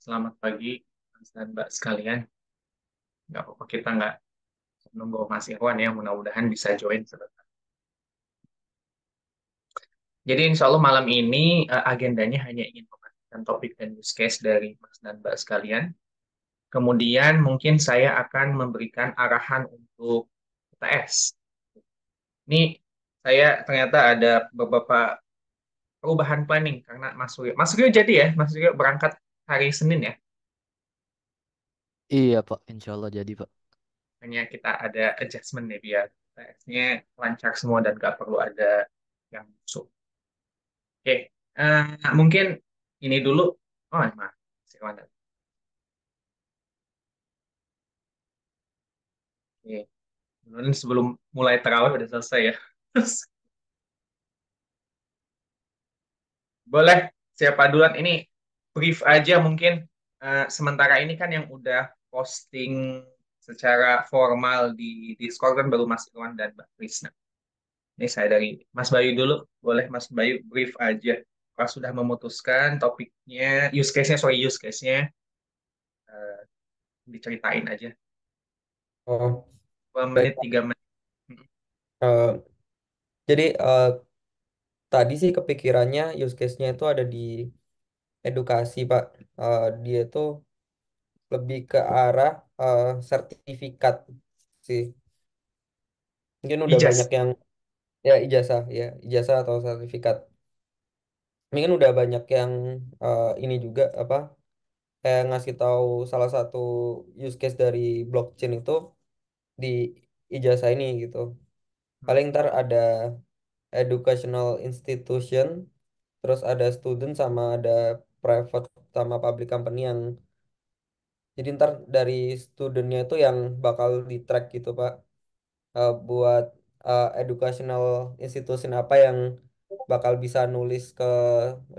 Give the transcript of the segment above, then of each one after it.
Selamat pagi, Mas dan Mbak sekalian. Nggak apa-apa, kita nggak nunggu Mas Irwan ya, mudah-mudahan bisa join sebentar. Jadi insya Allah malam ini eh, agendanya hanya ingin memastikan topik dan use case dari Mas dan Mbak sekalian. Kemudian mungkin saya akan memberikan arahan untuk ts Ini saya ternyata ada beberapa perubahan planning karena Mas Suryo. Mas Suryo jadi ya, Mas Suryo berangkat hari Senin ya. Iya Pak, insya Allah jadi Pak. Hanya kita ada adjustment nih biar tesnya lancar semua dan gak perlu ada yang masuk. Oke, uh, mungkin ini dulu. Oh, emang. Silakan. Oke. sebelum mulai terawih udah selesai ya. Boleh, siapa duluan ini brief aja mungkin uh, sementara ini kan yang udah posting secara formal di Discord kan baru Mas Irwan dan Mbak Krisna. Ini saya dari Mas Bayu dulu, boleh Mas Bayu brief aja. pas sudah memutuskan topiknya, use case-nya, sorry use case-nya, uh, diceritain aja. Oh, dua menit tiga menit. Uh, jadi uh, tadi sih kepikirannya use case-nya itu ada di edukasi Pak uh, dia tuh lebih ke arah uh, sertifikat sih mungkin udah Ijaz. banyak yang ya ijazah ya ijazah atau sertifikat mungkin udah banyak yang uh, ini juga apa kayak ngasih tahu salah satu use case dari blockchain itu di ijazah ini gitu paling ntar ada educational institution terus ada student sama ada private sama public company yang jadi ntar dari studentnya itu yang bakal di track gitu Pak uh, buat uh, educational institution apa yang bakal bisa nulis ke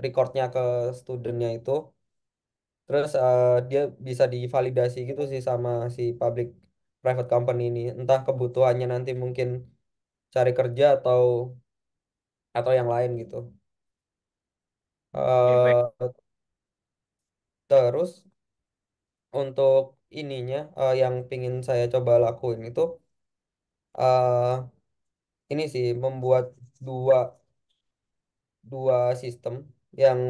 recordnya ke studentnya itu terus uh, dia bisa divalidasi gitu sih sama si public private company ini entah kebutuhannya nanti mungkin cari kerja atau atau yang lain gitu uh, Terus untuk ininya uh, yang pingin saya coba lakuin itu uh, ini sih membuat dua dua sistem yang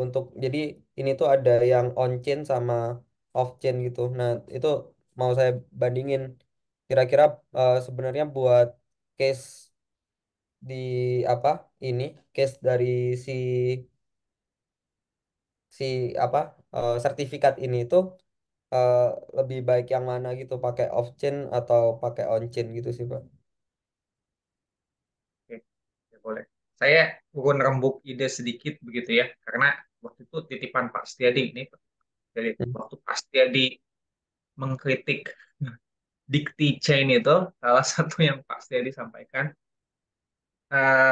untuk jadi ini tuh ada yang on chain sama off chain gitu. Nah, itu mau saya bandingin kira-kira uh, sebenarnya buat case di apa ini case dari si si apa uh, sertifikat ini itu uh, eh, lebih baik yang mana gitu pakai off chain atau pakai on chain gitu sih Pak Oke, ya boleh saya gue rembuk ide sedikit begitu ya karena waktu itu titipan Pak Setiadi ini jadi hmm. waktu Pak Setiadi mengkritik dikti chain itu salah satu yang Pak Setiadi sampaikan uh,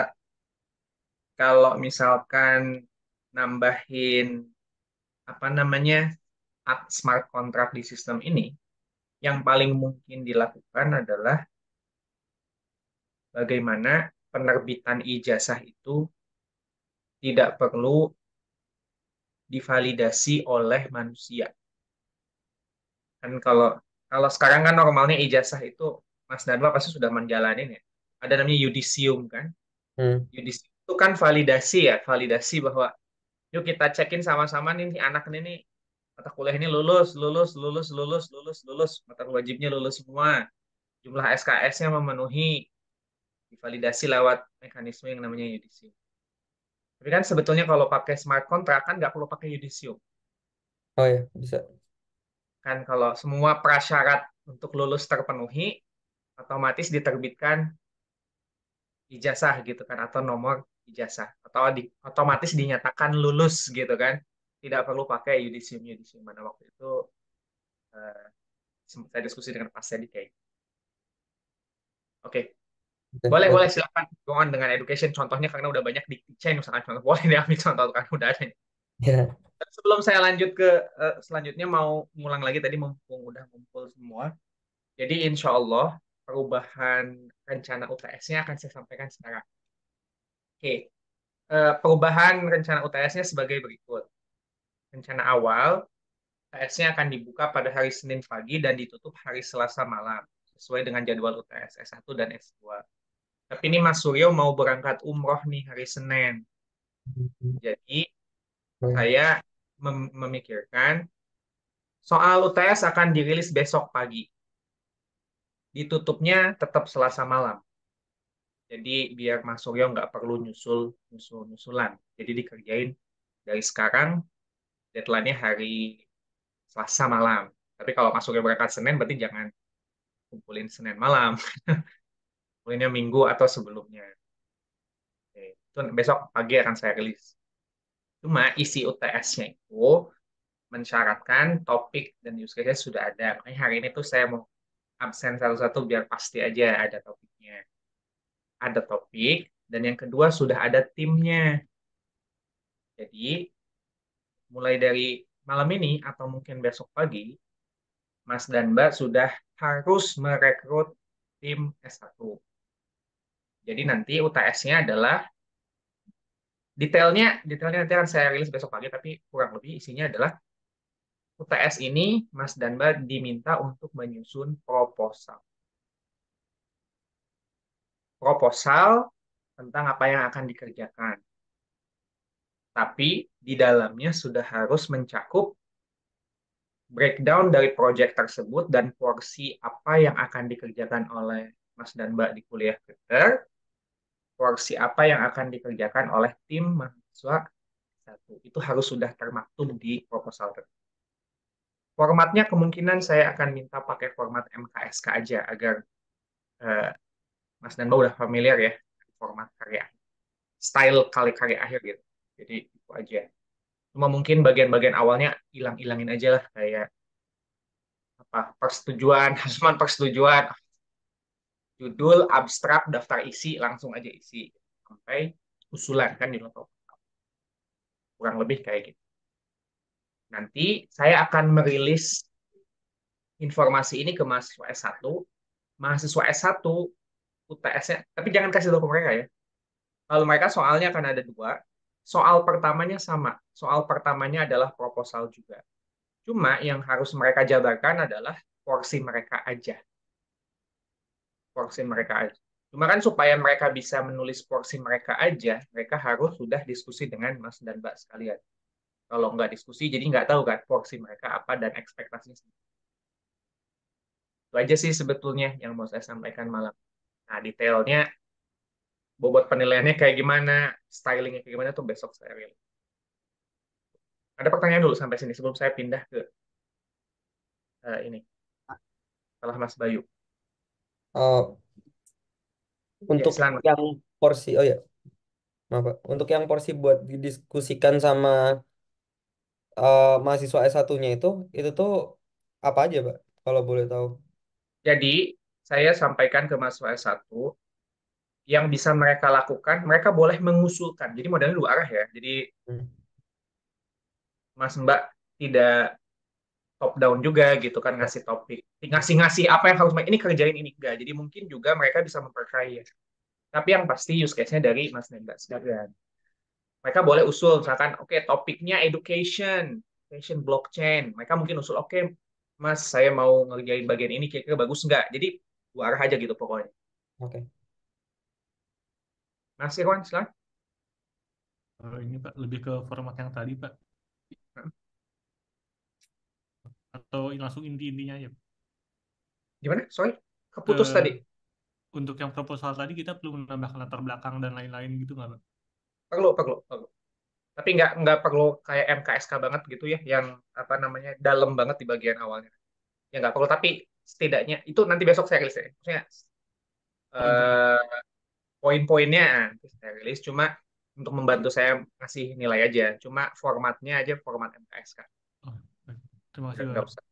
kalau misalkan nambahin apa namanya smart contract di sistem ini, yang paling mungkin dilakukan adalah bagaimana penerbitan ijazah itu tidak perlu divalidasi oleh manusia. Kan kalau kalau sekarang kan normalnya ijazah itu Mas Danwa pasti sudah menjalani ya. Ada namanya yudisium kan. Hmm. Yudisium itu kan validasi ya, validasi bahwa yuk kita cekin sama-sama nih, anak ini nih mata kuliah ini lulus, lulus, lulus, lulus, lulus, lulus, mata wajibnya lulus semua. Jumlah SKS-nya memenuhi divalidasi lewat mekanisme yang namanya yudisium. Tapi kan sebetulnya kalau pakai smart contract kan nggak perlu pakai yudisium. Oh ya, bisa. Kan kalau semua prasyarat untuk lulus terpenuhi, otomatis diterbitkan ijazah gitu kan atau nomor ijazah atau di, otomatis dinyatakan lulus gitu kan tidak perlu pakai yudisium yudisium mana waktu itu uh, eh, sempat saya diskusi dengan Pak Sedi kayak oke okay. boleh boleh silakan kawan dengan education contohnya karena udah banyak di chain misalkan contoh boleh diambil contoh kan udah ada yeah. sebelum saya lanjut ke uh, selanjutnya mau ngulang lagi tadi mumpung udah ngumpul semua jadi insya Allah perubahan rencana UTS-nya akan saya sampaikan sekarang Oke, uh, perubahan rencana UTS-nya sebagai berikut. Rencana awal, UTS-nya akan dibuka pada hari Senin pagi dan ditutup hari Selasa malam, sesuai dengan jadwal UTS S1 dan S2. Tapi ini Mas Suryo mau berangkat umroh nih hari Senin. Jadi, saya mem memikirkan soal UTS akan dirilis besok pagi. Ditutupnya tetap Selasa malam. Jadi biar Mas Suryo nggak perlu nyusul nyusul nyusulan. Jadi dikerjain dari sekarang deadline-nya hari Selasa malam. Tapi kalau Mas Suryo berangkat Senin berarti jangan kumpulin Senin malam. Kumpulinnya minggu atau sebelumnya. Oke, itu besok pagi akan saya rilis. Cuma isi UTS-nya itu mensyaratkan topik dan use case-nya sudah ada. Makanya hari ini tuh saya mau absen satu-satu biar pasti aja ada topiknya ada topik, dan yang kedua sudah ada timnya. Jadi, mulai dari malam ini atau mungkin besok pagi, Mas dan Mbak sudah harus merekrut tim S1. Jadi nanti UTS-nya adalah detailnya detailnya nanti akan saya rilis besok pagi tapi kurang lebih isinya adalah UTS ini Mas dan Mbak diminta untuk menyusun proposal proposal tentang apa yang akan dikerjakan. Tapi di dalamnya sudah harus mencakup breakdown dari proyek tersebut dan porsi apa yang akan dikerjakan oleh Mas dan Mbak di kuliah Twitter, porsi apa yang akan dikerjakan oleh tim mahasiswa satu itu harus sudah termaktub di proposal tersebut. Formatnya kemungkinan saya akan minta pakai format MKSK aja agar eh, Mas dan Danba udah familiar ya format karya style kali karya akhir gitu jadi itu aja cuma mungkin bagian-bagian awalnya hilang-hilangin aja lah kayak apa persetujuan halaman persetujuan judul abstrak daftar isi langsung aja isi sampai usulan kan di laptop kurang lebih kayak gitu nanti saya akan merilis informasi ini ke mahasiswa S1 mahasiswa S1 UTS-nya, tapi jangan kasih tahu ke mereka ya. Lalu mereka soalnya akan ada dua. Soal pertamanya sama. Soal pertamanya adalah proposal juga. Cuma yang harus mereka jabarkan adalah porsi mereka aja. Porsi mereka aja. Cuma kan supaya mereka bisa menulis porsi mereka aja, mereka harus sudah diskusi dengan Mas dan Mbak sekalian. Kalau nggak diskusi, jadi nggak tahu kan porsi mereka apa dan ekspektasinya. Itu aja sih sebetulnya yang mau saya sampaikan malam. Nah, detailnya bobot penilaiannya kayak gimana, stylingnya kayak gimana tuh besok saya rilis. Ada pertanyaan dulu sampai sini sebelum saya pindah ke uh, ini. Setelah Mas Bayu. Uh, untuk ya, yang porsi, oh ya, maaf Untuk yang porsi buat didiskusikan sama uh, mahasiswa S1-nya itu, itu tuh apa aja Pak, kalau boleh tahu? Jadi, saya sampaikan ke mas s satu yang bisa mereka lakukan, mereka boleh mengusulkan. Jadi modalnya dua arah ya. Jadi hmm. Mas Mbak tidak top down juga gitu kan ngasih topik, ngasih-ngasih apa yang harus ini kerjain ini enggak. Jadi mungkin juga mereka bisa memperkaya. Tapi yang pasti use case-nya dari Mas Mbak sekalian. Mereka boleh usul misalkan oke okay, topiknya education, education blockchain. Mereka mungkin usul oke okay, Mas saya mau ngerjain bagian ini kira-kira bagus nggak? Jadi dua arah aja gitu pokoknya oke okay. Mas Irwan silahkan. Uh, eh, ini Pak lebih ke format yang tadi Pak hmm. atau langsung inti-intinya aja gimana sorry keputus uh, tadi untuk yang proposal tadi kita perlu menambahkan latar belakang dan lain-lain gitu nggak Pak perlu perlu perlu tapi nggak nggak perlu kayak MKSK banget gitu ya yang apa namanya dalam banget di bagian awalnya ya nggak perlu tapi setidaknya itu nanti besok saya rilis ya. Maksudnya uh, poin-poinnya ah, saya rilis cuma untuk membantu saya ngasih nilai aja. Cuma formatnya aja format MKSK kan. Oh, terima kasih. Gak usah.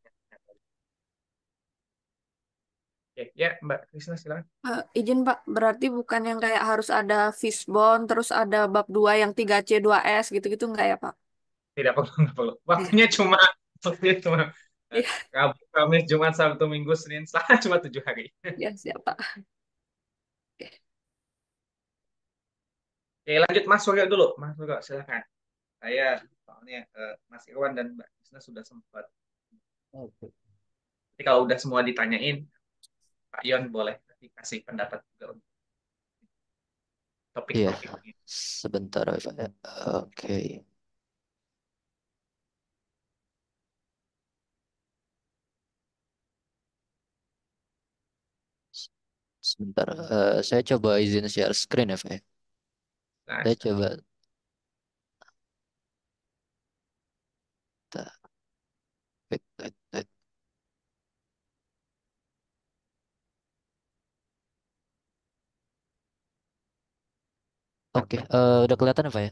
Oke, ya Mbak Krisna silakan. Uh, izin Pak, berarti bukan yang kayak harus ada fishbone, terus ada bab 2 yang 3C2S gitu-gitu enggak ya Pak? Tidak perlu, enggak perlu. Waktunya cuma waktunya cuma Yeah. Kamis, Jumat, Sabtu, Minggu, Senin, Selasa cuma tujuh hari. Ya, siap, Pak. Oke. Oke, lanjut Mas Suryo dulu. Mas Suryo, silakan. Saya soalnya eh, Mas Irwan dan Mbak Krisna sudah sempat. Oke. Okay. kalau udah semua ditanyain, Pak Yon boleh dikasih pendapat juga untuk iya. topik-topik yeah. ini. Sebentar, Pak. Ya, oke. Okay. sebentar. Uh, eh, saya coba izin share screen ya, Pak. Nah. Saya coba. Wait, Oke, okay, uh, eh, udah kelihatan apa ya?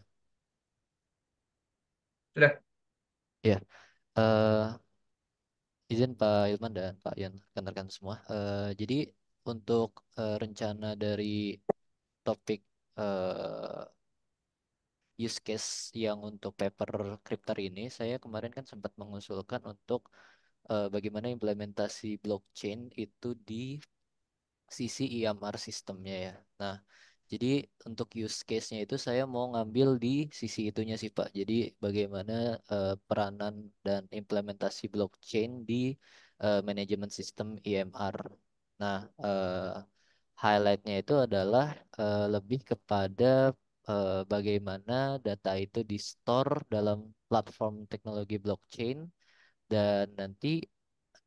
Sudah. Ya. Yeah. Uh, izin Pak Ilman dan Pak Yan, kenalkan semua. Uh, jadi untuk uh, rencana dari topik uh, use case yang untuk paper cryptor ini, saya kemarin kan sempat mengusulkan untuk uh, bagaimana implementasi blockchain itu di sisi EMR sistemnya ya. Nah, jadi untuk use case-nya itu saya mau ngambil di sisi itunya sih Pak. Jadi bagaimana uh, peranan dan implementasi blockchain di uh, manajemen sistem EMR Nah, uh, highlightnya itu adalah uh, lebih kepada uh, bagaimana data itu di store dalam platform teknologi blockchain dan nanti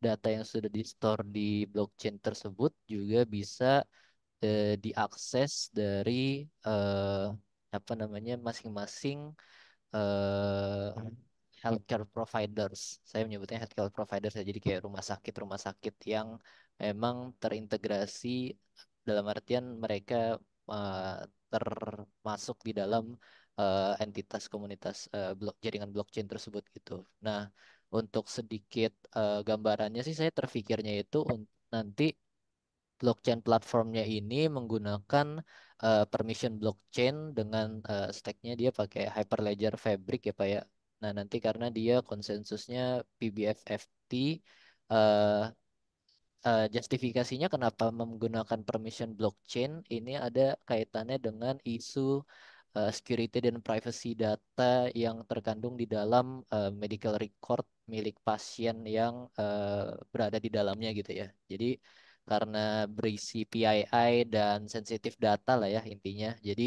data yang sudah di store di blockchain tersebut juga bisa uh, diakses dari uh, apa namanya masing-masing healthcare providers. Saya menyebutnya healthcare providers ya. Jadi kayak rumah sakit-rumah sakit yang memang terintegrasi dalam artian mereka uh, termasuk di dalam uh, entitas komunitas uh, blok jaringan blockchain tersebut gitu. Nah, untuk sedikit uh, gambarannya sih saya terfikirnya itu nanti blockchain platformnya ini menggunakan uh, permission blockchain dengan uh, stacknya dia pakai Hyperledger Fabric ya pak ya Nah, nanti karena dia konsensusnya PBFFT, uh, eh, uh, eh, justifikasinya kenapa menggunakan permission blockchain ini ada kaitannya dengan isu uh, security dan privacy data yang terkandung di dalam uh, medical record milik pasien yang uh, berada di dalamnya gitu ya. Jadi karena berisi PII dan sensitif data lah ya intinya. Jadi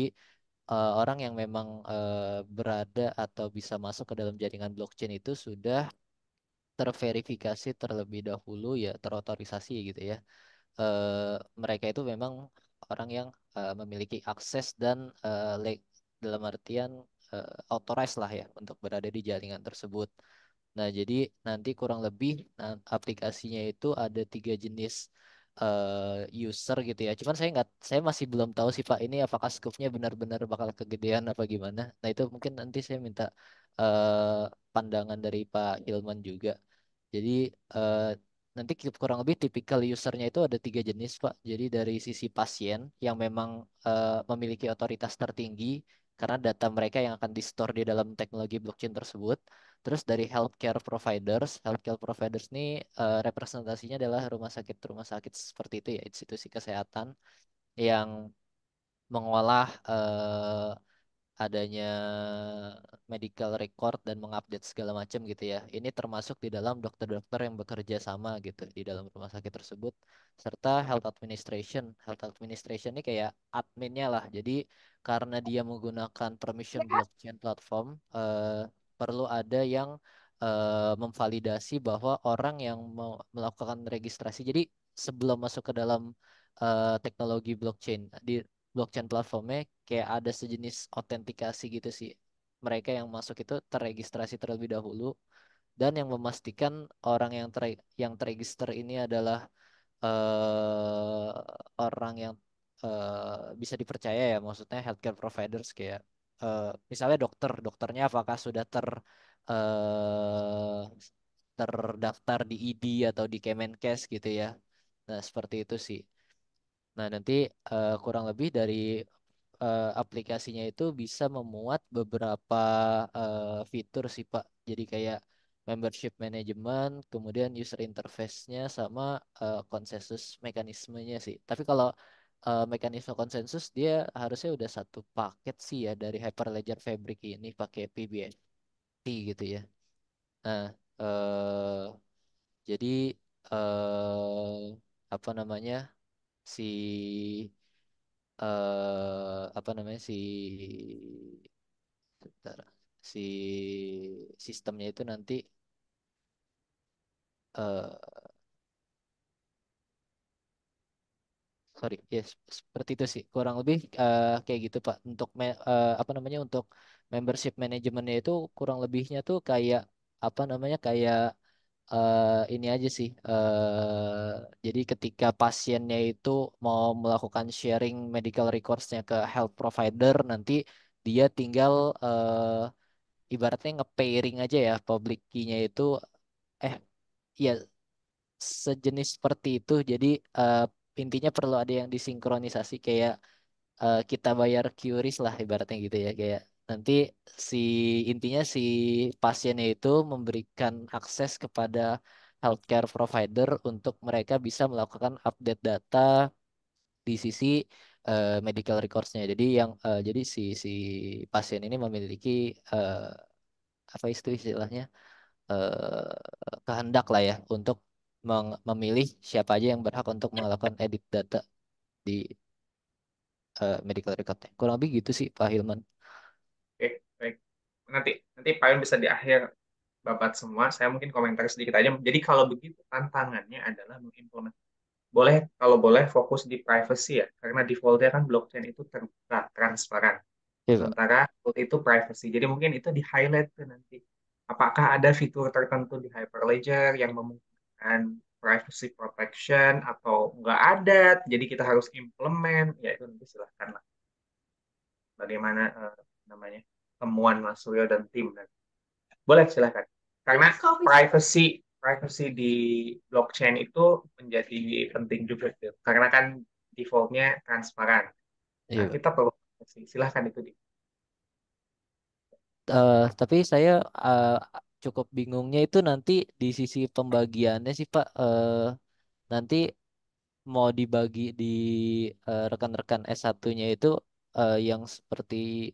uh, orang yang memang uh, berada atau bisa masuk ke dalam jaringan blockchain itu sudah terverifikasi terlebih dahulu ya terotorisasi gitu ya. Uh, mereka itu memang orang yang uh, memiliki akses dan uh, dalam artian uh, authorized lah ya untuk berada di jaringan tersebut. Nah, jadi nanti kurang lebih nah, aplikasinya itu ada tiga jenis uh, user gitu ya. Cuman saya nggak, saya masih belum tahu sih Pak ini apakah scope-nya benar-benar bakal kegedean apa gimana. Nah itu mungkin nanti saya minta uh, pandangan dari Pak Hilman juga. Jadi uh, nanti kurang lebih tipikal usernya itu ada tiga jenis Pak. Jadi dari sisi pasien yang memang uh, memiliki otoritas tertinggi karena data mereka yang akan di-store di dalam teknologi blockchain tersebut Terus dari healthcare providers, healthcare providers ini uh, eh, representasinya adalah rumah sakit rumah sakit seperti itu ya institusi kesehatan yang mengolah uh, adanya medical record dan mengupdate segala macam gitu ya. Ini termasuk di dalam dokter-dokter yang bekerja sama gitu di dalam rumah sakit tersebut serta health administration. Health administration ini kayak adminnya lah. Jadi karena dia menggunakan permission blockchain platform eh, perlu ada yang uh, memvalidasi bahwa orang yang melakukan registrasi. Jadi sebelum masuk ke dalam uh, teknologi blockchain di blockchain platformnya kayak ada sejenis autentikasi gitu sih. Mereka yang masuk itu terregistrasi terlebih dahulu dan yang memastikan orang yang ter yang terregister ini adalah uh, orang yang uh, bisa dipercaya ya maksudnya healthcare providers kayak Eh, misalnya dokter dokternya apakah sudah ter uh, terdaftar di ID atau di Kemenkes gitu ya nah seperti itu sih nah nanti uh, kurang lebih dari uh, aplikasinya itu bisa memuat beberapa uh, fitur sih Pak jadi kayak membership management, kemudian user interface-nya sama uh, mekanismenya sih. Tapi kalau uh, mekanisme konsensus dia harusnya udah satu paket sih ya dari Hyperledger Fabric ini pakai PBNT gitu ya. Nah, uh, jadi uh, apa namanya si uh, apa namanya si bentar, si sistemnya itu nanti uh, sorry ya yes, seperti itu sih kurang lebih uh, kayak gitu pak untuk me, uh, apa namanya untuk membership manajemennya itu kurang lebihnya tuh kayak apa namanya kayak uh, ini aja sih uh, jadi ketika pasiennya itu mau melakukan sharing medical recordsnya ke health provider nanti dia tinggal uh, ibaratnya ngepairing aja ya public key-nya itu eh ya sejenis seperti itu jadi uh, intinya perlu ada yang disinkronisasi kayak uh, kita bayar QRIS lah ibaratnya gitu ya kayak nanti si intinya si pasiennya itu memberikan akses kepada healthcare provider untuk mereka bisa melakukan update data di sisi uh, medical recordsnya jadi yang uh, jadi si si pasien ini memiliki uh, apa istilahnya uh, kehendak lah ya untuk memilih siapa aja yang berhak untuk ya. melakukan edit data di uh, medical recordnya. Kurang lebih gitu sih Pak Hilman. Oke, baik. Nanti nanti Pak Hilman bisa di akhir babat semua. Saya mungkin komentar sedikit aja. Jadi kalau begitu tantangannya adalah mengimplement. Boleh kalau boleh fokus di privacy ya, karena defaultnya kan blockchain itu terbuka, transparan. Ya, Sementara itu privacy. Jadi mungkin itu di highlight nanti. Apakah ada fitur tertentu di Hyperledger yang memungkinkan privacy protection atau nggak ada jadi kita harus implement, ya itu nanti silahkan lah. Bagaimana uh, namanya temuan Mas Suryo dan tim dan boleh silahkan. Karena privacy privacy di blockchain itu menjadi penting juga, gitu. karena kan defaultnya transparan. Nah, iya. kita perlu silahkan itu di. Uh, eh, tapi saya uh, cukup bingungnya itu nanti di sisi pembagiannya sih Pak eh, nanti mau dibagi di eh, rekan-rekan S1-nya itu eh, yang seperti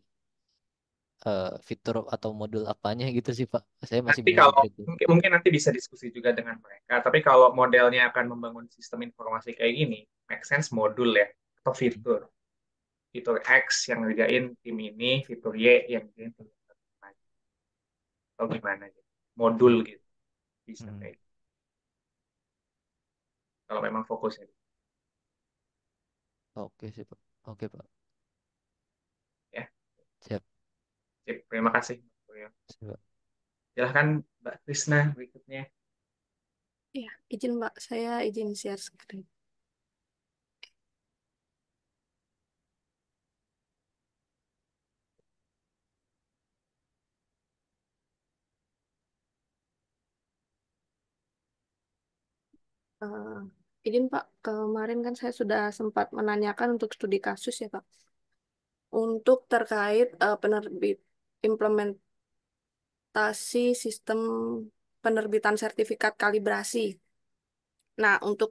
eh, fitur atau modul apanya gitu sih Pak. Saya masih nanti bingung. Kalau, gitu. mungkin, mungkin nanti bisa diskusi juga dengan mereka. Tapi kalau modelnya akan membangun sistem informasi kayak gini, make sense modul ya atau fitur. Fitur X yang ngerjain tim ini, fitur Y yang ngerjain tim ini atau gimana gitu. Modul gitu. Bisa hmm. kayak gitu. Kalau memang fokusnya. Oke sih, Pak. Oke, Pak. Ya. Siap. Sip, terima kasih. Silahkan Mbak Krisna berikutnya. Ya, izin Mbak, saya izin share screen. Uh, eh, izin Pak, kemarin kan saya sudah sempat menanyakan untuk studi kasus ya Pak. Untuk terkait uh, penerbit implementasi sistem penerbitan sertifikat kalibrasi. Nah, untuk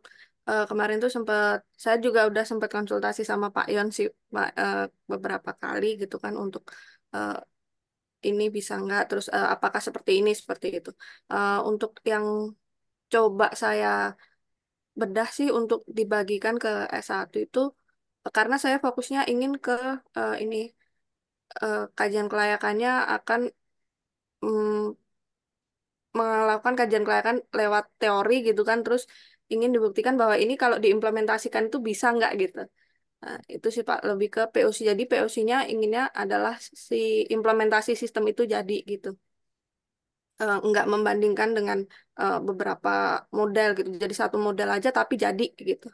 uh, kemarin tuh sempat saya juga udah sempat konsultasi sama Pak Yon sih Pak, uh, beberapa kali gitu kan untuk uh, ini bisa nggak terus uh, apakah seperti ini seperti itu. Uh, untuk yang coba saya bedah sih untuk dibagikan ke S1 itu karena saya fokusnya ingin ke uh, ini uh, kajian kelayakannya akan um, melakukan kajian kelayakan lewat teori gitu kan terus ingin dibuktikan bahwa ini kalau diimplementasikan itu bisa nggak gitu. Nah, itu sih Pak lebih ke POC. Jadi POC-nya inginnya adalah si implementasi sistem itu jadi gitu uh, membandingkan dengan uh, beberapa model gitu jadi satu model aja tapi jadi gitu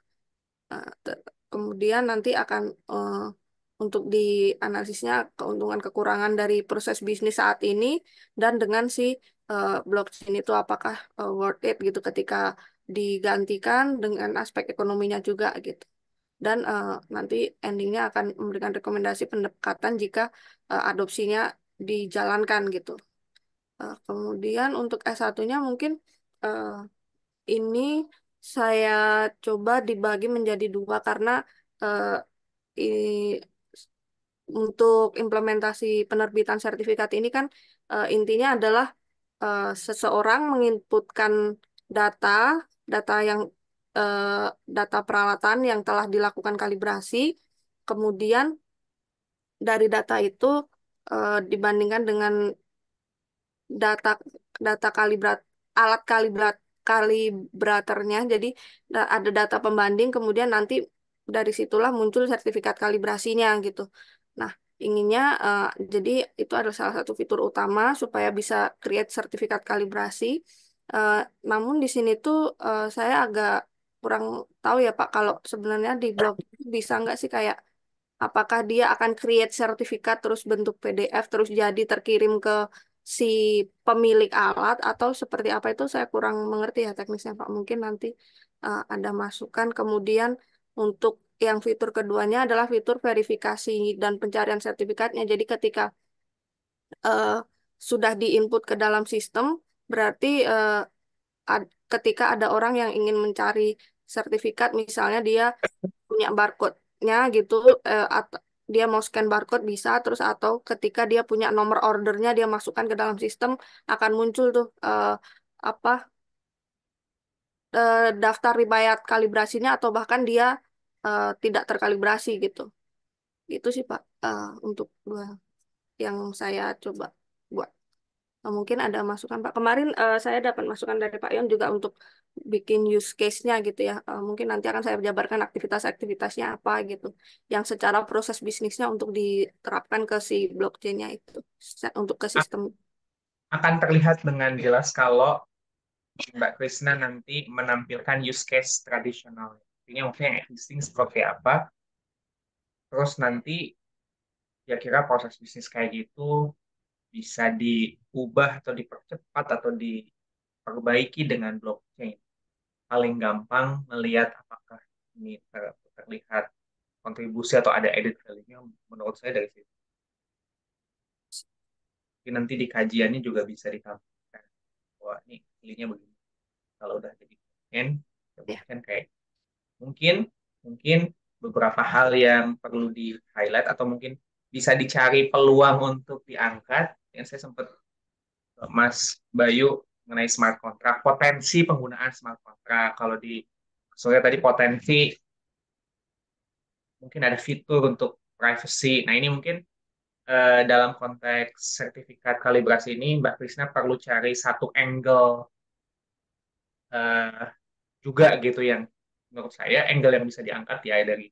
nah, kemudian nanti akan uh, untuk analisisnya keuntungan kekurangan dari proses bisnis saat ini dan dengan si uh, blockchain itu apakah uh, worth it gitu ketika digantikan dengan aspek ekonominya juga gitu dan uh, nanti endingnya akan memberikan rekomendasi pendekatan jika uh, adopsinya dijalankan gitu. Uh, kemudian untuk S1-nya mungkin uh, ini saya coba dibagi menjadi dua karena uh, eh, ini, untuk implementasi penerbitan sertifikat ini kan uh, intinya adalah uh, seseorang menginputkan data, data yang uh, data peralatan yang telah dilakukan kalibrasi, kemudian dari data itu uh, dibandingkan dengan data data kalibrat alat kalibrat kalibraternya Jadi ada data pembanding kemudian nanti dari situlah muncul sertifikat kalibrasinya gitu. Nah, inginnya uh, jadi itu adalah salah satu fitur utama supaya bisa create sertifikat kalibrasi. Uh, namun di sini tuh uh, saya agak kurang tahu ya Pak kalau sebenarnya di blog bisa nggak sih kayak apakah dia akan create sertifikat terus bentuk PDF terus jadi terkirim ke si pemilik alat atau seperti apa itu saya kurang mengerti ya teknisnya Pak. Mungkin nanti uh, eh, ada masukan. Kemudian untuk yang fitur keduanya adalah fitur verifikasi dan pencarian sertifikatnya. Jadi ketika uh, sudah diinput ke dalam sistem, berarti uh, ad ketika ada orang yang ingin mencari sertifikat, misalnya dia punya barcode-nya gitu, uh, atau dia mau scan barcode bisa terus atau ketika dia punya nomor ordernya dia masukkan ke dalam sistem akan muncul tuh uh, apa uh, daftar riwayat kalibrasinya atau bahkan dia uh, tidak terkalibrasi gitu. Itu sih Pak uh, untuk dua yang saya coba Eh, mungkin ada masukan Pak. Kemarin uh, saya dapat masukan dari Pak Yon juga untuk bikin use case-nya gitu ya. Uh, mungkin nanti akan saya jabarkan aktivitas-aktivitasnya apa gitu, yang secara proses bisnisnya untuk diterapkan ke si blockchain-nya itu, untuk ke sistem. Akan terlihat dengan jelas kalau Mbak Krisna nanti menampilkan use case tradisional. ini mungkin yang existing seperti apa, terus nanti ya kira proses bisnis kayak gitu, bisa diubah atau dipercepat atau diperbaiki dengan blockchain. Paling gampang melihat apakah ini ter terlihat kontribusi atau ada edit value-nya menurut saya dari situ. Jadi nanti di kajiannya juga bisa ditampilkan bahwa ini value-nya begini. Kalau udah jadi blockchain, ya yeah. kayak mungkin mungkin beberapa hal yang perlu di highlight atau mungkin bisa dicari peluang untuk diangkat yang saya sempat eh, Mas Bayu mengenai smart contract, potensi penggunaan smart contract. Kalau di soalnya tadi potensi mungkin ada fitur untuk privacy. Nah ini mungkin eh, dalam konteks sertifikat kalibrasi ini Mbak Krisna perlu cari satu angle eh, juga gitu yang menurut saya angle yang bisa diangkat ya dari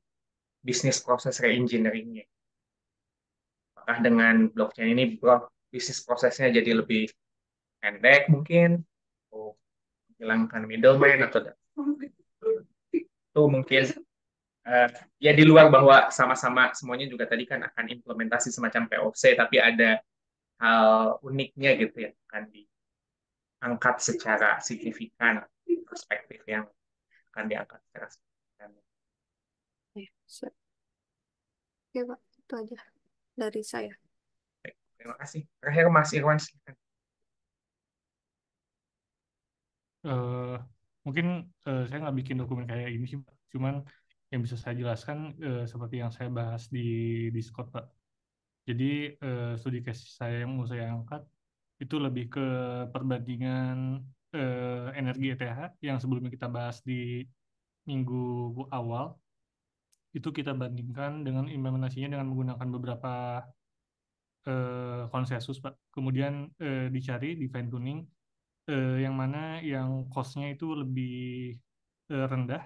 bisnis proses reengineeringnya. Apakah dengan blockchain ini broad bisnis prosesnya jadi lebih pendek hmm. mungkin oh, hilangkan middleman atau itu mungkin uh, ya di luar bahwa sama-sama semuanya juga tadi kan akan implementasi semacam POC tapi ada hal uniknya gitu ya akan diangkat secara signifikan perspektif yang akan diangkat secara signifikan. Ya, Oke Pak, itu aja dari saya. Terima kasih. Terakhir Mas Irwan. Uh, mungkin uh, saya nggak bikin dokumen kayak ini sih, Cuman yang bisa saya jelaskan uh, seperti yang saya bahas di Discord, Pak. Jadi uh, studi case saya yang mau saya angkat itu lebih ke perbandingan uh, energi ETH yang sebelumnya kita bahas di minggu awal itu kita bandingkan dengan implementasinya dengan menggunakan beberapa eh, konsensus pak kemudian eh, dicari di fine tuning eh, yang mana yang costnya itu lebih eh, rendah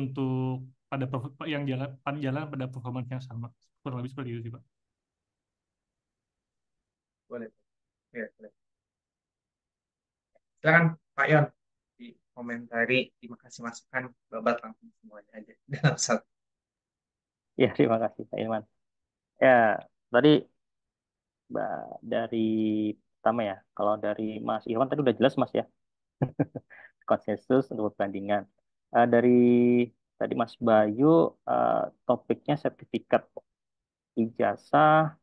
untuk pada yang jalan pada jalan pada performance yang sama kurang lebih seperti itu sih pak boleh ya boleh silakan Pak Yon di komentari terima kasih masukan babat langsung semuanya aja dalam satu ya terima kasih Pak Iman ya tadi dari pertama ya, kalau dari Mas Irwan tadi udah jelas Mas ya, konsensus untuk perbandingan. Uh, eh, dari tadi Mas Bayu uh, topiknya sertifikat ijazah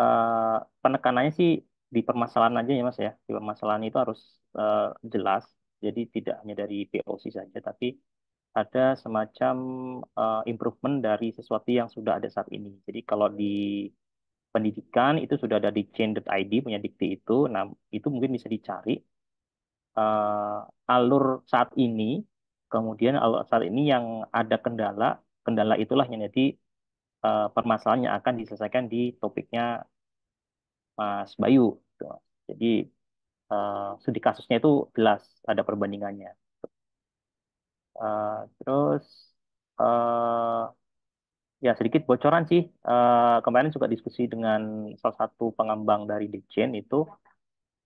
uh, penekanannya sih di permasalahan aja ya Mas ya. Di permasalahan itu harus uh, jelas. Jadi tidak hanya dari POC saja tapi ada semacam uh, improvement dari sesuatu yang sudah ada saat ini. Jadi kalau di pendidikan itu sudah ada di chain.id punya dikti itu. Nah, itu mungkin bisa dicari uh, alur saat ini, kemudian alur saat ini yang ada kendala, kendala itulah yang jadi uh, eh, permasalahannya akan diselesaikan di topiknya Mas Bayu. Gitu. Jadi uh, studi kasusnya itu jelas ada perbandingannya. Uh, terus uh, Ya, sedikit bocoran sih. Uh, kemarin juga diskusi dengan salah satu pengembang dari DeChain itu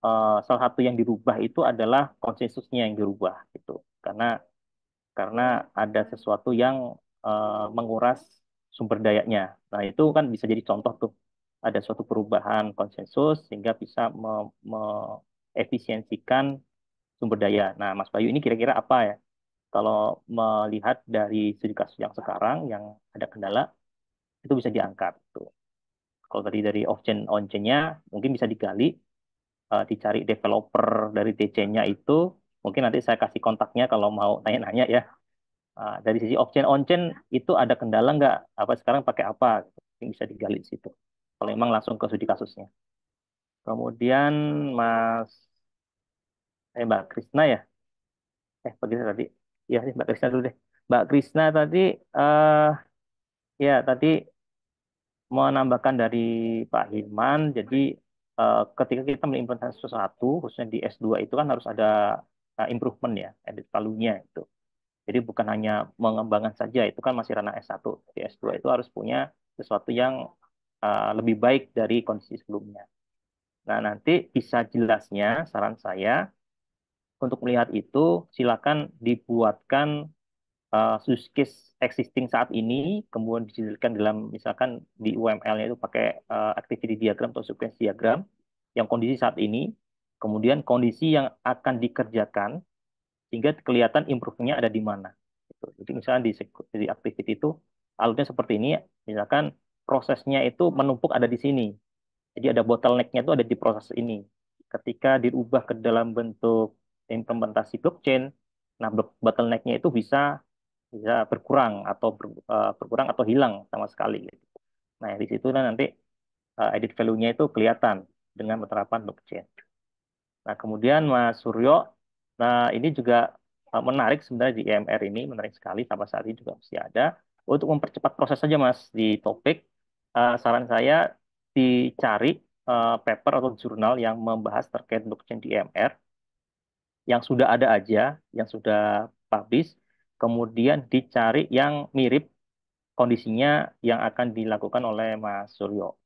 uh, salah satu yang dirubah itu adalah konsensusnya yang dirubah gitu. Karena karena ada sesuatu yang uh, menguras sumber dayanya. Nah, itu kan bisa jadi contoh tuh. Ada suatu perubahan konsensus sehingga bisa me, me efisiensikan sumber daya. Nah, Mas Bayu ini kira-kira apa ya kalau melihat dari studi kasus yang sekarang yang ada kendala itu bisa diangkat tuh. Gitu. Kalau tadi dari off chain on chainnya mungkin bisa digali eh, dicari developer dari DC-nya itu mungkin nanti saya kasih kontaknya kalau mau tanya-nanya ya. Uh, dari sisi off chain on chain itu ada kendala nggak apa sekarang pakai apa Mungkin bisa digali di situ. Kalau memang langsung ke studi kasusnya. Kemudian Mas eh Mbak Krisna ya. Eh, bagi tadi ya Mbak Krisna dulu deh. Mbak Krisna tadi uh, ya tadi menambahkan dari Pak Hilman, jadi uh, ketika kita mengimplementasi sesuatu, khususnya di S2 itu kan harus ada uh, improvement ya, edit value itu. Jadi bukan hanya mengembangkan saja, itu kan masih ranah S1. Di S2 itu harus punya sesuatu yang uh, lebih baik dari kondisi sebelumnya. Nah, nanti bisa jelasnya saran saya untuk melihat itu silakan dibuatkan uh, use case existing saat ini kemudian dijadikan dalam misalkan di uml itu pakai uh, activity diagram atau sequence diagram yang kondisi saat ini kemudian kondisi yang akan dikerjakan sehingga kelihatan improve-nya ada di mana. Gitu. Jadi misalnya di, di activity itu alurnya seperti ini, misalkan prosesnya itu menumpuk ada di sini. Jadi ada bottleneck-nya itu ada di proses ini. Ketika diubah ke dalam bentuk implementasi blockchain, nah bottlenecknya itu bisa bisa berkurang atau ber, uh, berkurang atau hilang sama sekali. Gitu. Nah di situ nanti uh, edit value-nya itu kelihatan dengan penerapan blockchain. Nah kemudian Mas Suryo, nah ini juga uh, menarik sebenarnya di EMR ini menarik sekali sama saat ini juga masih ada untuk mempercepat proses saja Mas di topik. Uh, saran saya dicari uh, paper atau jurnal yang membahas terkait blockchain di EMR yang sudah ada aja, yang sudah publish, kemudian dicari yang mirip kondisinya yang akan dilakukan oleh Mas Suryo.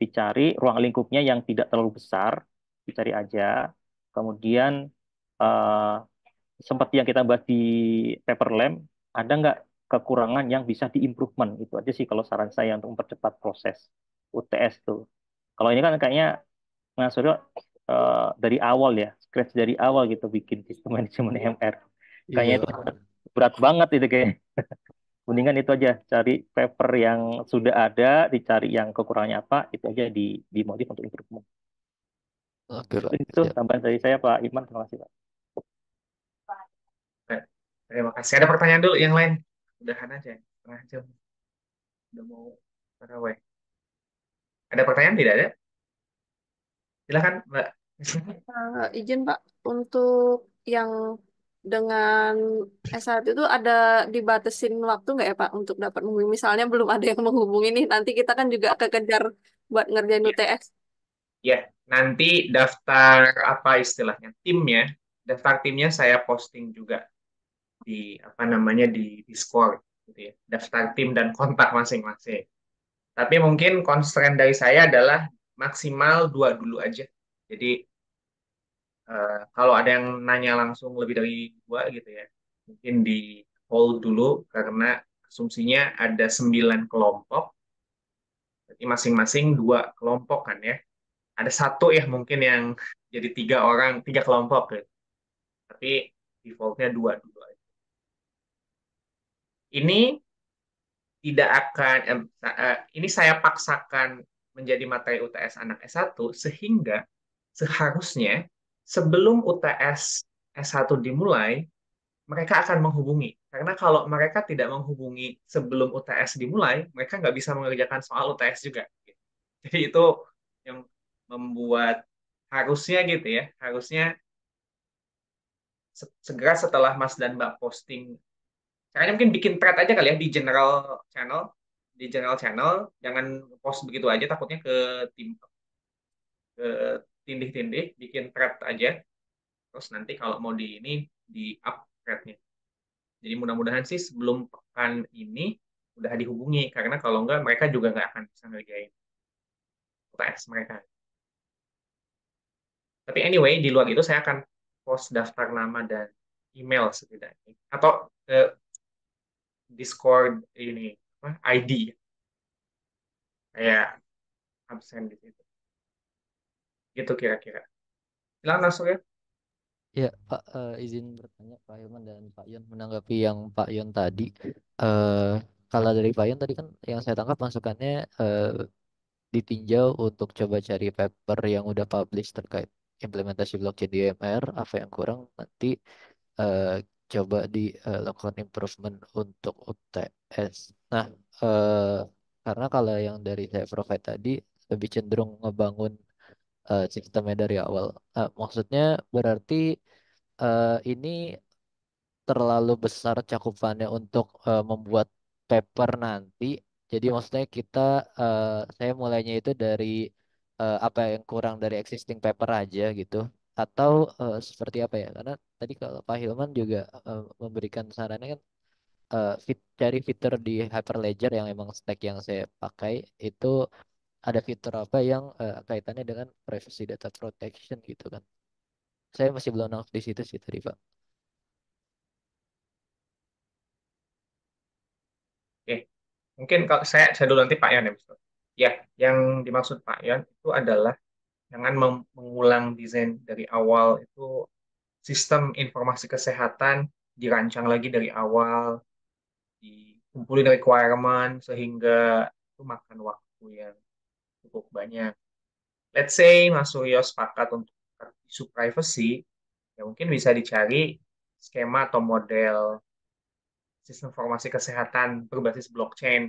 Dicari ruang lingkupnya yang tidak terlalu besar, dicari aja. Kemudian uh, eh, seperti yang kita bahas di paper lab, ada nggak kekurangan yang bisa diimprovement? Itu aja sih kalau saran saya untuk mempercepat proses UTS tuh. Kalau ini kan kayaknya Mas Suryo Eh, dari awal ya, scratch dari awal gitu bikin sistem manajemen MR. Kayaknya itu berat banget itu kayak. Mendingan itu aja cari paper yang sudah ada, dicari yang kekurangannya apa, itu aja di dimodif untuk improvement. Oke, itu, itu ya. tambahan dari saya Pak Iman, terima kasih Pak. Terima kasih. Ada pertanyaan dulu yang lain? Udahan aja, setengah jam. Udah mau taraweh. Ada pertanyaan tidak ada? Silakan, Mbak. Uh, izin Pak, untuk yang dengan S1 itu ada dibatasin waktu nggak ya Pak untuk dapat menghubungi? Misalnya belum ada yang menghubungi nih, nanti kita kan juga kekejar buat ngerjain yeah. UTS. Ya, nanti daftar apa istilahnya timnya, daftar timnya saya posting juga di apa namanya di Discord gitu ya. Daftar tim dan kontak masing-masing. Tapi mungkin constraint dari saya adalah maksimal dua dulu aja. Jadi uh, kalau ada yang nanya langsung lebih dari dua gitu ya, mungkin di hold dulu karena asumsinya ada sembilan kelompok. Jadi masing-masing dua kelompok kan ya. Ada satu ya mungkin yang jadi tiga orang, tiga kelompok gitu. Tapi defaultnya dua dulu aja. Ini tidak akan, eh, ini saya paksakan menjadi materi UTS anak S1 sehingga seharusnya sebelum UTS S1 dimulai mereka akan menghubungi karena kalau mereka tidak menghubungi sebelum UTS dimulai mereka nggak bisa mengerjakan soal UTS juga jadi itu yang membuat harusnya gitu ya harusnya segera setelah Mas dan Mbak posting caranya mungkin bikin thread aja kali ya di general channel di general channel jangan post begitu aja takutnya ke tim ke tindih-tindih bikin thread aja terus nanti kalau mau di ini di up threadnya jadi mudah-mudahan sih sebelum pekan ini udah dihubungi karena kalau enggak mereka juga nggak akan bisa ngerjain UTS mereka tapi anyway di luar itu saya akan post daftar nama dan email setidaknya atau ke Discord ini ID kayak absen di situ gitu kira-kira silakan langsung ya Ya, Pak, uh, izin bertanya Pak Hilman dan Pak Yon menanggapi yang Pak Yon tadi. Uh, kalau dari Pak Yon tadi kan yang saya tangkap masukannya uh, ditinjau untuk coba cari paper yang udah publish terkait implementasi blockchain di UMR, apa yang kurang nanti uh, coba dilakukan improvement untuk UT S. Nah, eh, karena kalau yang dari saya provide tadi lebih cenderung ngebangun eh, sistemnya dari awal. Nah, maksudnya berarti eh, ini terlalu besar cakupannya untuk eh, membuat paper nanti. Jadi maksudnya kita eh, saya mulainya itu dari eh, apa yang kurang dari existing paper aja gitu atau uh, seperti apa ya? Karena tadi kalau Pak Hilman juga uh, memberikan sarannya kan uh, fit dari fitur di Hyperledger yang emang stack yang saya pakai itu ada fitur apa yang uh, kaitannya dengan privacy data protection gitu kan. Saya masih belum nangkep di situ sih tadi, Pak. Oke. Mungkin kalau saya saya dulu nanti Pak Yon ya, Pak. Ya, yang dimaksud Pak Yon itu adalah jangan mengulang desain dari awal itu sistem informasi kesehatan dirancang lagi dari awal dikumpulin requirement sehingga itu makan waktu yang cukup banyak. Let's say Mas Suryo sepakat untuk isu privacy, ya mungkin bisa dicari skema atau model sistem informasi kesehatan berbasis blockchain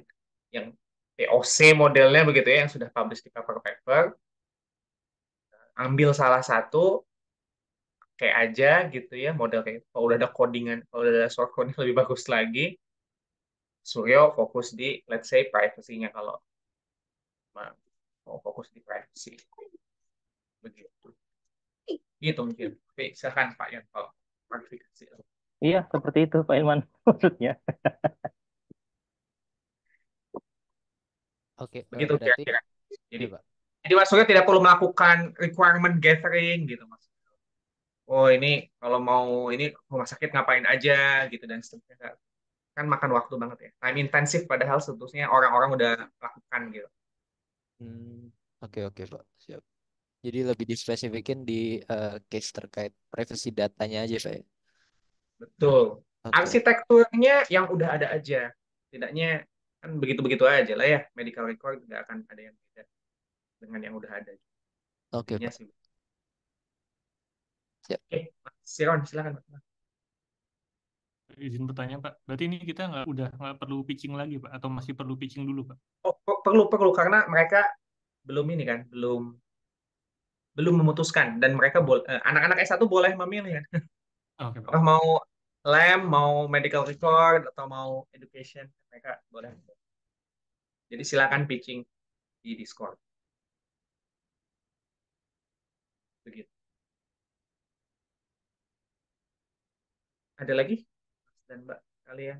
yang POC modelnya begitu ya yang sudah publish di paper paper ambil salah satu kayak aja gitu ya model kayak kalau udah ada codingan kalau udah ada short coding lebih bagus lagi Suryo fokus di let's say privacy-nya kalau mau fokus di privacy begitu gitu mungkin tapi silahkan Pak Yon kalau klarifikasi iya seperti itu Pak Ilman maksudnya oke eh, begitu kira-kira jadi iya, Pak jadi maksudnya tidak perlu melakukan requirement gathering gitu mas oh ini kalau mau ini rumah sakit ngapain aja gitu dan seterusnya kan makan waktu banget ya time intensif padahal sebetulnya orang-orang udah lakukan gitu hmm oke oke okay, pak siap jadi lebih dispesifikin di uh, case terkait privacy datanya aja pak ya? betul okay. arsitekturnya yang udah ada aja tidaknya kan begitu-begitu aja lah ya medical record nggak akan ada yang beda dengan yang udah ada oke okay, Oke, okay. Siron silakan pak izin bertanya Pak, berarti ini kita nggak udah nggak perlu pitching lagi Pak, atau masih perlu pitching dulu Pak? Oh, oh perlu perlu karena mereka belum ini kan, belum belum memutuskan dan mereka boleh anak-anak S1 boleh memilih ya. Oke, okay, mau lem, mau medical record atau mau education mereka boleh. Jadi silakan pitching di Discord. Begitu. Ada lagi? dan Mbak kalian.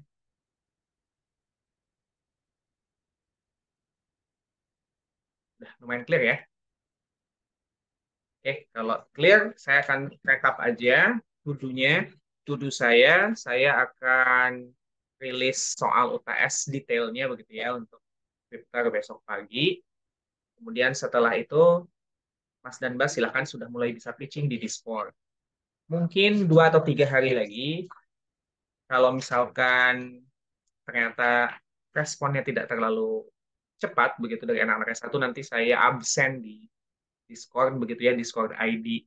Udah lumayan clear ya. Oke, kalau clear saya akan recap aja tudunya. Tudu saya, saya akan rilis soal UTS detailnya begitu ya untuk Twitter besok pagi. Kemudian setelah itu Mas dan Mbak silahkan sudah mulai bisa pitching di Discord. Mungkin dua atau tiga hari lagi kalau misalkan ternyata responnya tidak terlalu cepat begitu dari anak-anak S1 nanti saya absen di Discord begitu ya Discord ID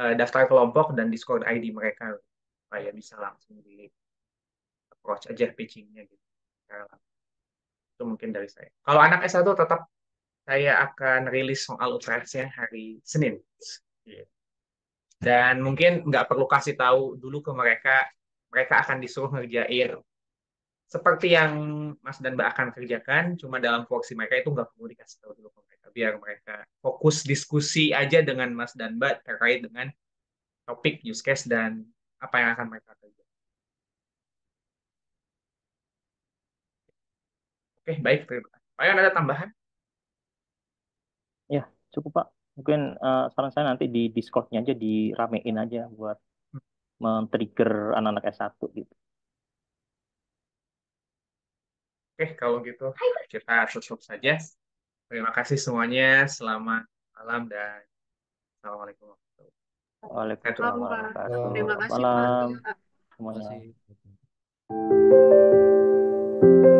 eh, daftar kelompok dan Discord ID mereka supaya bisa langsung di approach aja pitchingnya gitu itu mungkin dari saya kalau anak S1 tetap saya akan rilis soal UTS-nya hari Senin iya. dan mungkin nggak perlu kasih tahu dulu ke mereka mereka akan disuruh ngerjain seperti yang Mas dan Mbak akan kerjakan, cuma dalam porsi mereka itu nggak perlu dikasih tahu dulu ke mereka, biar mereka fokus diskusi aja dengan Mas dan Mbak terkait dengan topik use case dan apa yang akan mereka kerjakan. Oke, baik. Terima kasih. Pak Yon, ada tambahan? Ya, cukup Pak. Mungkin uh, saran saya nanti di Discord-nya aja diramein aja buat men-trigger anak-anak S1 gitu. Oke, kalau gitu kita tutup saja. Terima kasih semuanya. Selamat malam dan Assalamualaikum. warahmatullahi wabarakatuh. Terima kasih. Terima kasih.